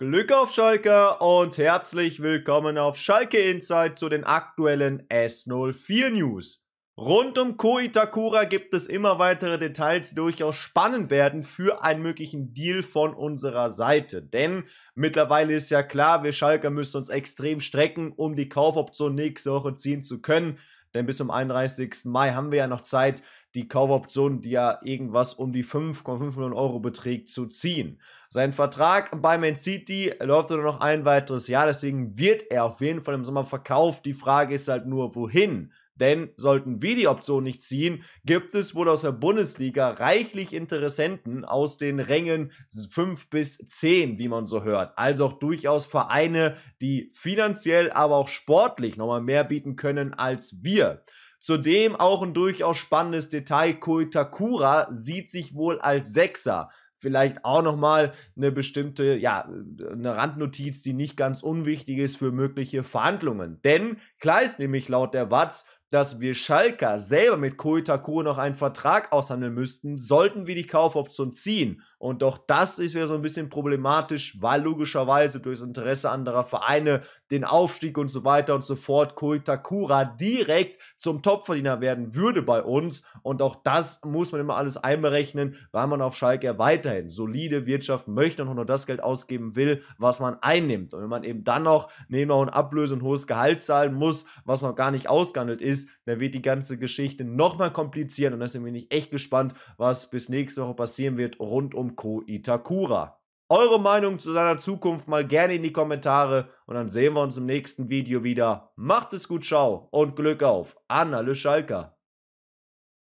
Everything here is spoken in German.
Glück auf Schalke und herzlich willkommen auf Schalke Insight zu den aktuellen S04 News. Rund um Koitakura gibt es immer weitere Details, die durchaus spannend werden für einen möglichen Deal von unserer Seite. Denn mittlerweile ist ja klar, wir Schalke müssen uns extrem strecken, um die Kaufoption nächste Woche ziehen zu können. Denn bis zum 31. Mai haben wir ja noch Zeit, die Kaufoption, die ja irgendwas um die 5,5 Millionen Euro beträgt, zu ziehen. Sein Vertrag bei Man City läuft nur noch ein weiteres Jahr, deswegen wird er auf jeden Fall im Sommer verkauft. Die Frage ist halt nur, wohin? Denn sollten wir die Option nicht ziehen, gibt es wohl aus der Bundesliga reichlich Interessenten aus den Rängen 5 bis 10, wie man so hört. Also auch durchaus Vereine, die finanziell, aber auch sportlich nochmal mehr bieten können als wir. Zudem auch ein durchaus spannendes Detail, Koitakura sieht sich wohl als Sechser vielleicht auch nochmal eine bestimmte, ja, eine Randnotiz, die nicht ganz unwichtig ist für mögliche Verhandlungen. Denn klar ist nämlich laut der Watz dass wir Schalker selber mit Koitakure noch einen Vertrag aushandeln müssten, sollten wir die Kaufoption ziehen. Und doch das ist wieder so ein bisschen problematisch, weil logischerweise durchs Interesse anderer Vereine, den Aufstieg und so weiter und so fort, Koitakura direkt zum Topverdiener werden würde bei uns. Und auch das muss man immer alles einberechnen, weil man auf Schalke ja weiterhin solide Wirtschaft möchte und nur das Geld ausgeben will, was man einnimmt. Und wenn man eben dann noch neben und Ablöse und hohes Gehalt zahlen muss, was noch gar nicht ausgehandelt ist, ist, dann wird die ganze Geschichte nochmal komplizieren und deswegen bin ich echt gespannt, was bis nächste Woche passieren wird rund um Ko Itakura. Eure Meinung zu seiner Zukunft mal gerne in die Kommentare und dann sehen wir uns im nächsten Video wieder. Macht es gut, ciao und Glück auf. Anna Le Schalker.